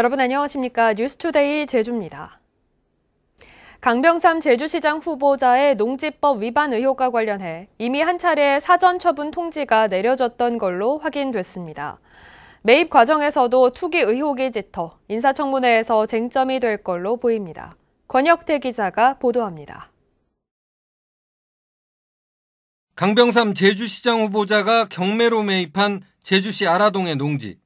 여러분 안녕하십니까 뉴스투데이 제주입니다. 강병삼 제주시장 후보자의 농지법 위반 의혹과 관련해 이미 한 차례 사전 처분 통지가 내려졌던 걸로 확인됐습니다. 매입 과정에서도 투기 의혹이 짙어 인사청문회에서 쟁점이 될 걸로 보입니다. 권혁태 기자가 보도합니다. 강병삼 제주시장 후보자가 경매로 매입한 제주시 아라동의 농지.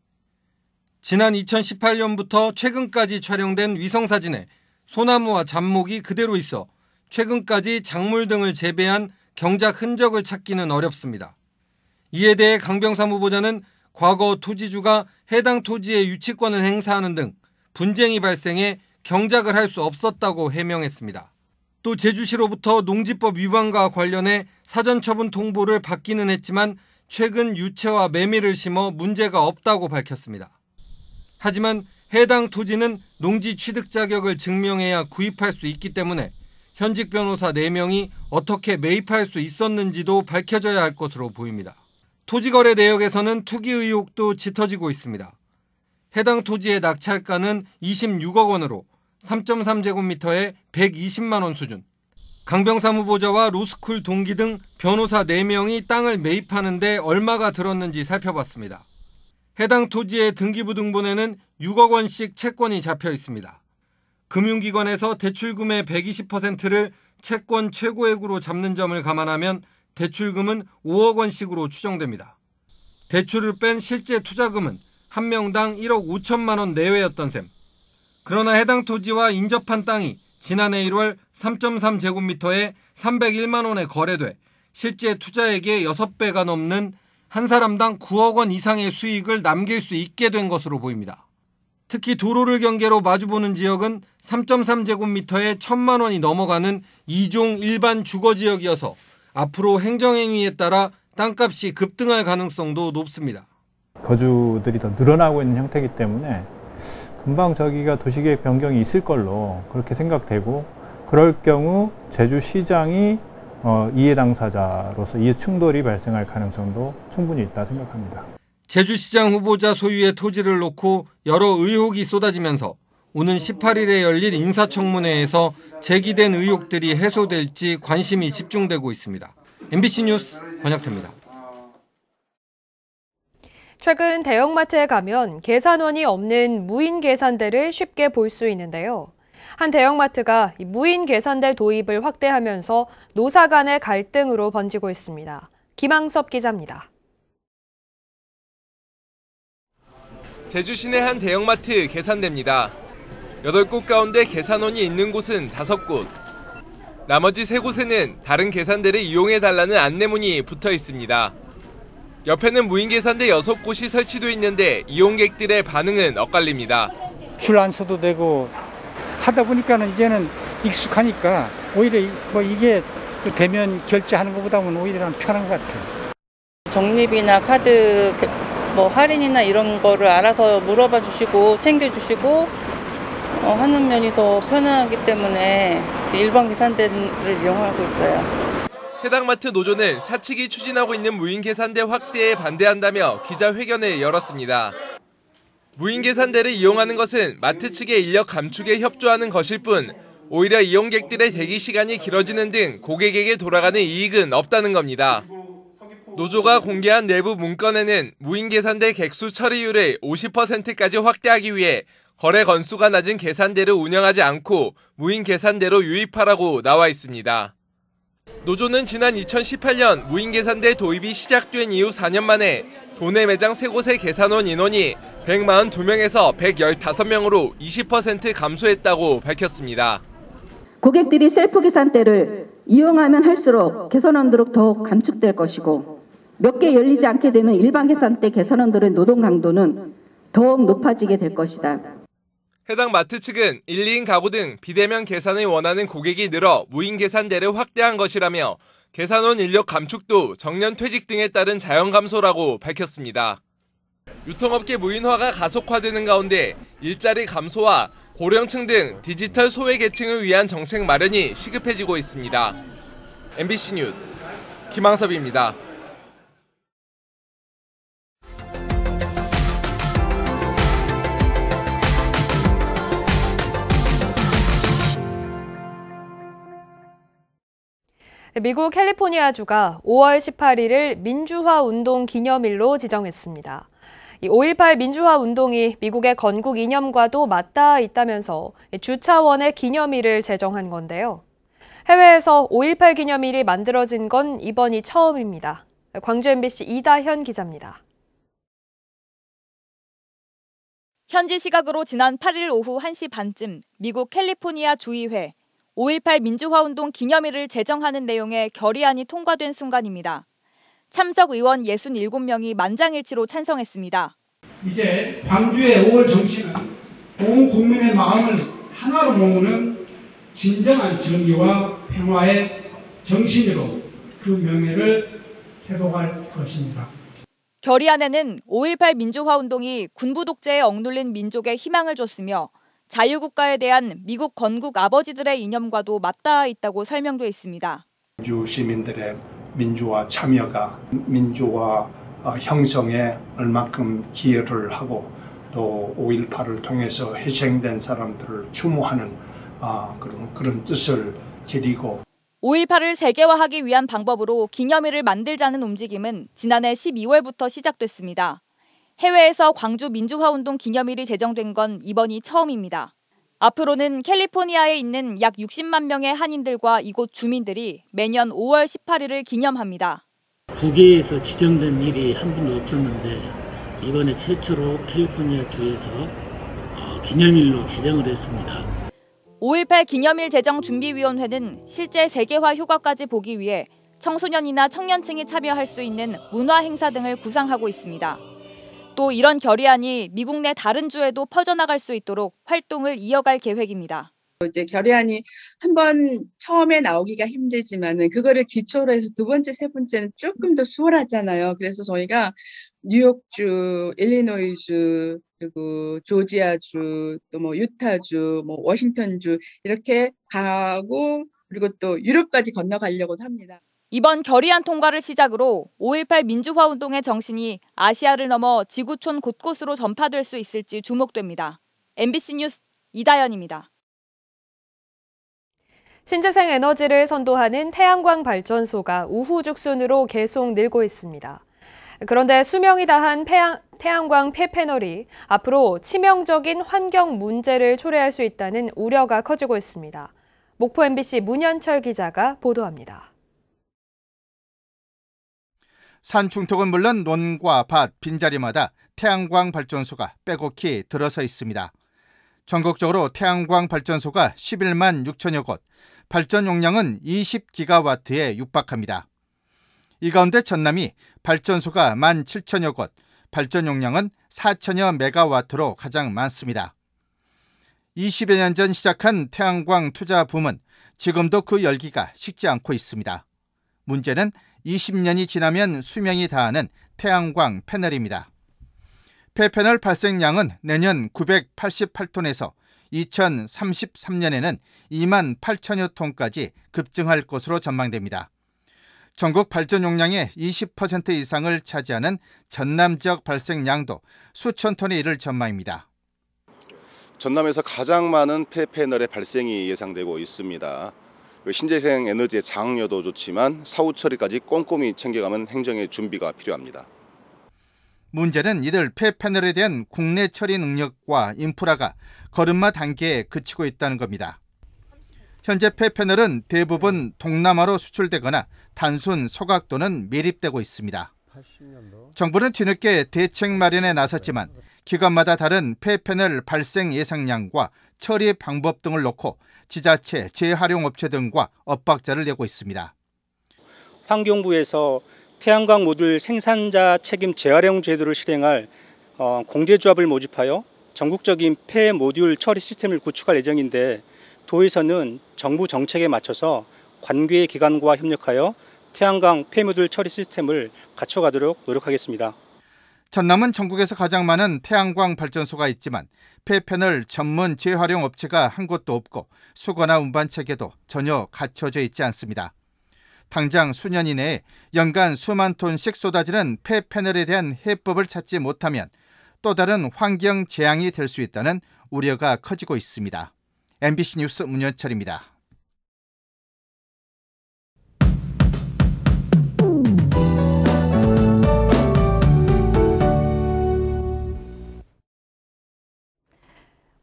지난 2018년부터 최근까지 촬영된 위성사진에 소나무와 잡목이 그대로 있어 최근까지 작물 등을 재배한 경작 흔적을 찾기는 어렵습니다. 이에 대해 강병사 후보자는 과거 토지주가 해당 토지의 유치권을 행사하는 등 분쟁이 발생해 경작을 할 수 없었다고 해명했습니다. 또 제주시로부터 농지법 위반과 관련해 사전처분 통보를 받기는 했지만 최근 유채와 매미를 심어 문제가 없다고 밝혔습니다. 하지만 해당 토지는 농지 취득 자격을 증명해야 구입할 수 있기 때문에 현직 변호사 4명이 어떻게 매입할 수 있었는지도 밝혀져야 할 것으로 보입니다. 토지거래 내역에서는 투기 의혹도 짙어지고 있습니다. 해당 토지의 낙찰가는 26억 원으로 3.3제곱미터에 120만 원 수준. 강병사무보좌와 로스쿨 동기 등 변호사 4명이 땅을 매입하는데 얼마가 들었는지 살펴봤습니다. 해당 토지의 등기부등본에는 6억 원씩 채권이 잡혀 있습니다. 금융기관에서 대출금의 120%를 채권 최고액으로 잡는 점을 감안하면 대출금은 5억 원씩으로 추정됩니다. 대출을 뺀 실제 투자금은 한 명당 1억 5천만 원 내외였던 셈. 그러나 해당 토지와 인접한 땅이 지난해 1월 3.3제곱미터에 301만 원에 거래돼 실제 투자액의 6배가 넘는 한 사람당 9억 원 이상의 수익을 남길 수 있게 된 것으로 보입니다. 특히 도로를 경계로 마주보는 지역은 3.3제곱미터에 천만 원이 넘어가는 이종 일반 주거 지역이어서 앞으로 행정행위에 따라 땅값이 급등할 가능성도 높습니다. 거주들이 더 늘어나고 있는 형태이기 때문에 금방 저기가 도시계획 변경이 있을 걸로 그렇게 생각되고 그럴 경우 제주시장이 어, 이해 당사자로서 이 충돌이 발생할 가능성도 충분히 있다 생각합니다. 제주시장 후보자 소유의 토지를 놓고 여러 의혹이 쏟아지면서 오는 18일에 열릴 인사청문회에서 제기된 의혹들이 해소될지 관심이 집중되고 있습니다. MBC 뉴스 권혁태입니다. 최근 대형마트에 가면 계산원이 없는 무인 계산대를 쉽게 볼 수 있는데요. 한 대형마트가 무인 계산대 도입을 확대하면서 노사 간의 갈등으로 번지고 있습니다. 김항섭 기자입니다. 제주 시내 한 대형마트 계산대입니다. 8곳 가운데 계산원이 있는 곳은 5곳. 나머지 3곳에는 다른 계산대를 이용해달라는 안내문이 붙어 있습니다. 옆에는 무인 계산대 6곳이 설치돼 있는데 이용객들의 반응은 엇갈립니다. 줄안 서도 되고 하다 보니까는 이제는 익숙하니까 오히려 뭐 이게 대면 결제하는 것보다는 오히려 편한 것 같아요. 적립이나 카드 뭐 할인이나 이런 거를 알아서 물어봐 주시고 챙겨 주시고 어, 하는 면이 더 편하기 때문에 일반 계산대를 이용하고 있어요. 해당 마트 노조는 사측이 추진하고 있는 무인 계산대 확대에 반대한다며 기자회견을 열었습니다. 무인 계산대를 이용하는 것은 마트 측의 인력 감축에 협조하는 것일 뿐 오히려 이용객들의 대기 시간이 길어지는 등 고객에게 돌아가는 이익은 없다는 겁니다. 노조가 공개한 내부 문건에는 무인 계산대 객수 처리율을 50%까지 확대하기 위해 거래 건수가 낮은 계산대를 운영하지 않고 무인 계산대로 유입하라고 나와 있습니다. 노조는 지난 2018년 무인 계산대 도입이 시작된 이후 4년 만에 도내 매장 3곳의 계산원 인원이 142명에서 115명으로 20% 감소했다고 밝혔습니다. 고객들이 셀프 계산대를 이용하면 할수록 개선원들은 더욱 감축될 것이고 몇 개 열리지 않게 되는 일반 계산대 개선원들의 노동 강도는 더욱 높아지게 될 것이다. 해당 마트 측은 1, 2인 가구 등 비대면 계산을 원하는 고객이 늘어 무인 계산대를 확대한 것이라며 계산원 인력 감축도 정년 퇴직 등에 따른 자연 감소라고 밝혔습니다. 유통업계 무인화가 가속화되는 가운데 일자리 감소와 고령층 등 디지털 소외 계층을 위한 정책 마련이 시급해지고 있습니다. MBC 뉴스 김항섭입니다. 미국 캘리포니아주가 5월 18일을 민주화 운동 기념일로 지정했습니다. 5.18 민주화 운동이 미국의 건국 이념과도 맞닿아 있다면서 주차원의 기념일을 제정한 건데요. 해외에서 5.18 기념일이 만들어진 건 이번이 처음입니다. 광주 MBC 이다현 기자입니다. 현지 시각으로 지난 8일 오후 1시 반쯤 미국 캘리포니아 주의회 5.18 민주화운동 기념일을 제정하는 내용의 결의안이 통과된 순간입니다. 참석 의원 67명이 만장일치로 찬성했습니다. 이제 광주의 5월 정신은 온 국민의 마음을 하나로 모으는 진정한 정의와 평화의 정신으로 그 명예를 회복할 것입니다. 결의안에는 5.18 민주화운동이 군부 독재에 억눌린 민족의 희망을 줬으며 자유국가에 대한 미국 건국 아버지들의 이념과도 맞닿아 있다고 설명돼 있습니다. 주 시민들의 민주화 참여가 민주화 어, 형성에 얼만큼 기여를 하고 또 5.18을 통해서 희생된 사람들을 추모하는 어, 그런, 그런 뜻을 기리고 5.18을 세계화하기 위한 방법으로 기념일을 만들자는 움직임은 지난해 12월부터 시작됐습니다. 해외에서 광주 민주화운동 기념일이 제정된 건 이번이 처음입니다. 앞으로는 캘리포니아에 있는 약 60만 명의 한인들과 이곳 주민들이 매년 5월 18일을 기념합니다. 국외에서 지정된 일이 한 번도 없었는데 이번에 최초로 캘리포니아 주에서 어, 기념일로 제정을 했습니다. 5.18 기념일 제정 준비위원회는 실제 세계화 효과까지 보기 위해 청소년이나 청년층이 참여할 수 있는 문화 행사 등을 구상하고 있습니다. 또 이런 결의안이 미국 내 다른 주에도 퍼져나갈 수 있도록 활동을 이어갈 계획입니다. 이제 결의안이 한번 처음에 나오기가 힘들지만은 그거를 기초로 해서 두 번째, 세 번째는 조금 더 수월하잖아요. 그래서 저희가 뉴욕주, 일리노이주, 그리고 조지아주, 또 뭐 유타주, 뭐 워싱턴주 이렇게 가고 그리고 또 유럽까지 건너가려고 합니다. 이번 결의안 통과를 시작으로 5.18 민주화운동의 정신이 아시아를 넘어 지구촌 곳곳으로 전파될 수 있을지 주목됩니다. MBC 뉴스 이다연입니다. 신재생 에너지를 선도하는 태양광 발전소가 우후죽순으로 계속 늘고 있습니다. 그런데 수명이 다한 태양, 광 폐패널이 앞으로 치명적인 환경 문제를 초래할 수 있다는 우려가 커지고 있습니다. 목포 MBC 문현철 기자가 보도합니다. 산 중턱은 물론 논과 밭, 빈자리마다 태양광 발전소가 빼곡히 들어서 있습니다. 전국적으로 태양광 발전소가 11만 6천여 곳, 발전 용량은 20기가와트에 육박합니다. 이 가운데 전남이 발전소가 1만 7천여 곳, 발전 용량은 4천여 메가와트로 가장 많습니다. 20여 년 전 시작한 태양광 투자 붐은 지금도 그 열기가 식지 않고 있습니다. 문제는 20년이 지나면 수명이 다하는 태양광 패널입니다. 폐패널 발생량은 내년 988톤에서 2033년에는 2만 8천여 톤까지 급증할 것으로 전망됩니다. 전국 발전 용량의 20% 이상을 차지하는 전남 지역 발생량도 수천 톤에 이를 전망입니다. 전남에서 가장 많은 폐패널의 발생이 예상되고 있습니다. 그 신재생 에너지의 장려도 좋지만 사후 처리까지 꼼꼼히 챙겨가면 행정의 준비가 필요합니다. 문제는 이들 폐패널에 대한 국내 처리 능력과 인프라가 걸음마 단계에 그치고 있다는 겁니다. 현재 폐패널은 대부분 동남아로 수출되거나 단순 소각 또는 매립되고 있습니다. 정부는 뒤늦게 대책 마련에 나섰지만 기관마다 다른 폐패널 발생 예상량과 처리 방법 등을 놓고 지자체, 재활용업체 등과 엇박자를 내고 있습니다. 환경부에서 태양광 모듈 생산자 책임 재활용 제도를 실행할 어, 공제조합을 모집하여 전국적인 폐 모듈 처리 시스템을 구축할 예정인데 도에서는 정부 정책에 맞춰서 관계 기관과 협력하여 태양광 폐모듈 처리 시스템을 갖춰가도록 노력하겠습니다. 전남은 전국에서 가장 많은 태양광 발전소가 있지만 폐패널 전문 재활용 업체가 한 곳도 없고 수거나 운반 체계도 전혀 갖춰져 있지 않습니다. 당장 수년 이내에 연간 수만 톤씩 쏟아지는 폐패널에 대한 해법을 찾지 못하면 또 다른 환경 재앙이 될 수 있다는 우려가 커지고 있습니다. MBC 뉴스 문현철입니다.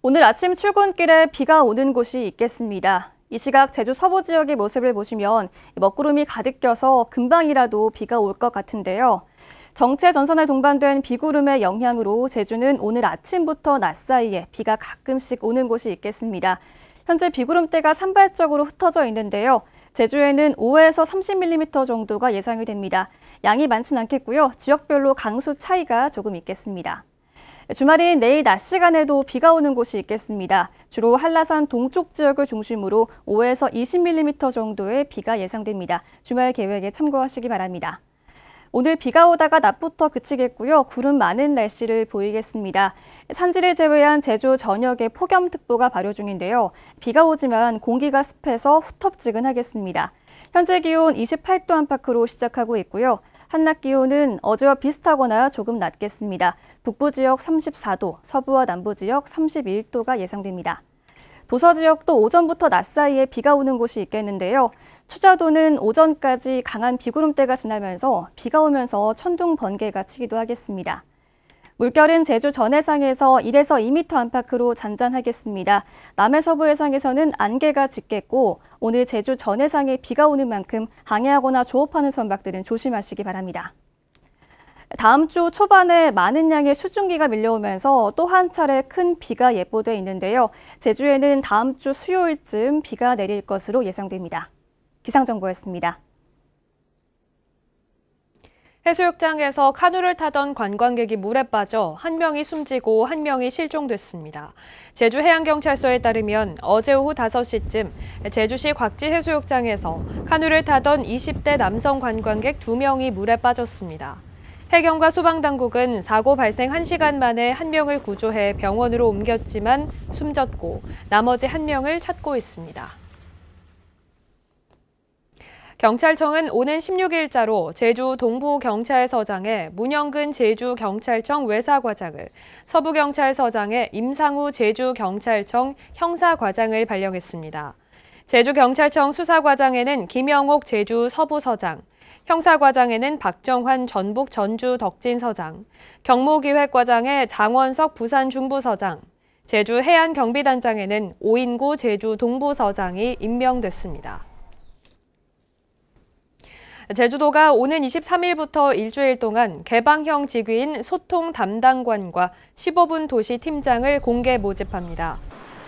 오늘 아침 출근길에 비가 오는 곳이 있겠습니다. 이 시각 제주 서부 지역의 모습을 보시면 먹구름이 가득 껴서 금방이라도 비가 올 것 같은데요. 정체 전선에 동반된 비구름의 영향으로 제주는 오늘 아침부터 낮 사이에 비가 가끔씩 오는 곳이 있겠습니다. 현재 비구름대가 산발적으로 흩어져 있는데요. 제주에는 5에서 30mm 정도가 예상이 됩니다. 양이 많진 않겠고요. 지역별로 강수 차이가 조금 있겠습니다. 주말인 내일 낮 시간에도 비가 오는 곳이 있겠습니다. 주로 한라산 동쪽 지역을 중심으로 5에서 20mm 정도의 비가 예상됩니다. 주말 계획에 참고하시기 바랍니다. 오늘 비가 오다가 낮부터 그치겠고요. 구름 많은 날씨를 보이겠습니다. 산지를 제외한 제주 전역에 폭염특보가 발효 중인데요. 비가 오지만 공기가 습해서 후텁지근하겠습니다. 현재 기온 28도 안팎으로 시작하고 있고요. 한낮 기온은 어제와 비슷하거나 조금 낮겠습니다. 북부 지역 34도, 서부와 남부 지역 31도가 예상됩니다. 도서 지역도 오전부터 낮 사이에 비가 오는 곳이 있겠는데요. 추자도는 오전까지 강한 비구름대가 지나면서 비가 오면서 천둥 번개가 치기도 하겠습니다. 물결은 제주 전해상에서 1에서 2m 안팎으로 잔잔하겠습니다. 남해서부 해상에서는 안개가 짙겠고 오늘 제주 전해상에 비가 오는 만큼 항해하거나 조업하는 선박들은 조심하시기 바랍니다. 다음 주 초반에 많은 양의 수증기가 밀려오면서 또 한 차례 큰 비가 예보돼 있는데요. 제주에는 다음 주 수요일쯤 비가 내릴 것으로 예상됩니다. 기상정보였습니다. 해수욕장에서 카누를 타던 관광객이 물에 빠져 한 명이 숨지고 한 명이 실종됐습니다. 제주해양경찰서에 따르면 어제 오후 5시쯤 제주시 곽지 해수욕장에서 카누를 타던 20대 남성 관광객 2명이 물에 빠졌습니다. 해경과 소방당국은 사고 발생 1시간 만에 한 명을 구조해 병원으로 옮겼지만 숨졌고 나머지 한 명을 찾고 있습니다. 경찰청은 오는 16일자로 제주 동부경찰서장의 문영근 제주경찰청 외사과장을, 서부경찰서장의 임상우 제주경찰청 형사과장을 발령했습니다. 제주경찰청 수사과장에는 김영옥 제주 서부서장, 형사과장에는 박정환 전북 전주 덕진 서장, 경무기획과장에 장원석 부산 중부 서장, 제주 해안 경비단장에는 오인구 제주 동부 서장이 임명됐습니다. 제주도가 오는 23일부터 일주일 동안 개방형 직위인 소통 담당관과 15분 도시 팀장을 공개 모집합니다.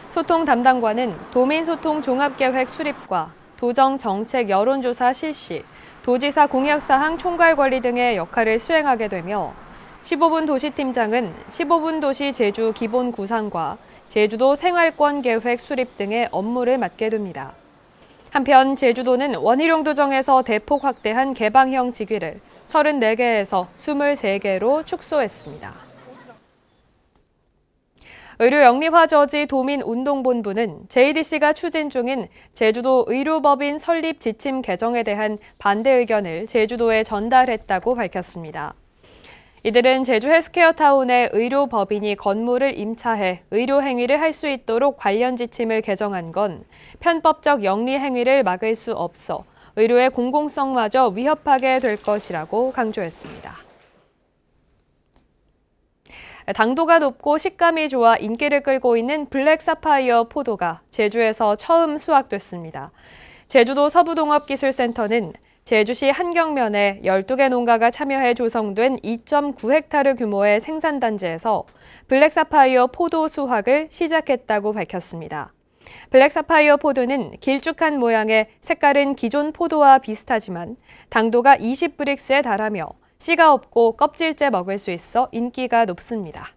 소통 담당관은 도민소통 종합계획 수립과 도정 정책 여론조사 실시, 도지사 공약사항 총괄관리 등의 역할을 수행하게 되며 15분 도시팀장은 15분 도시 제주 기본 구상과 제주도 생활권 계획 수립 등의 업무를 맡게 됩니다. 한편 제주도는 원희룡 도정에서 대폭 확대한 개방형 지위를 34개에서 23개로 축소했습니다. 의료 영리화 저지 도민운동본부는 JDC가 추진 중인 제주도 의료법인 설립 지침 개정에 대한 반대 의견을 제주도에 전달했다고 밝혔습니다. 이들은 제주 헬스케어 타운의 의료법인이 건물을 임차해 의료 행위를 할 수 있도록 관련 지침을 개정한 건 편법적 영리 행위를 막을 수 없어 의료의 공공성마저 위협하게 될 것이라고 강조했습니다. 당도가 높고 식감이 좋아 인기를 끌고 있는 블랙 사파이어 포도가 제주에서 처음 수확됐습니다. 제주도 서부동업기술센터는 제주시 한경면에 12개 농가가 참여해 조성된 2.9헥타르 규모의 생산단지에서 블랙사파이어 포도 수확을 시작했다고 밝혔습니다. 블랙사파이어 포도는 길쭉한 모양의 색깔은 기존 포도와 비슷하지만 당도가 20브릭스에 달하며 씨가 없고 껍질째 먹을 수 있어 인기가 높습니다.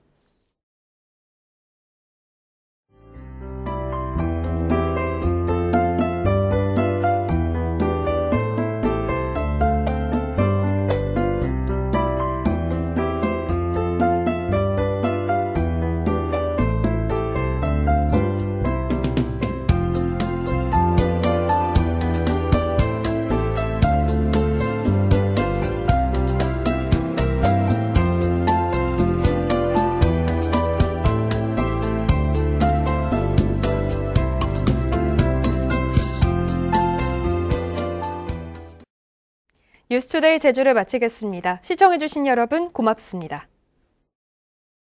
뉴스투데이 제주를 마치겠습니다. 시청해주신 여러분 고맙습니다.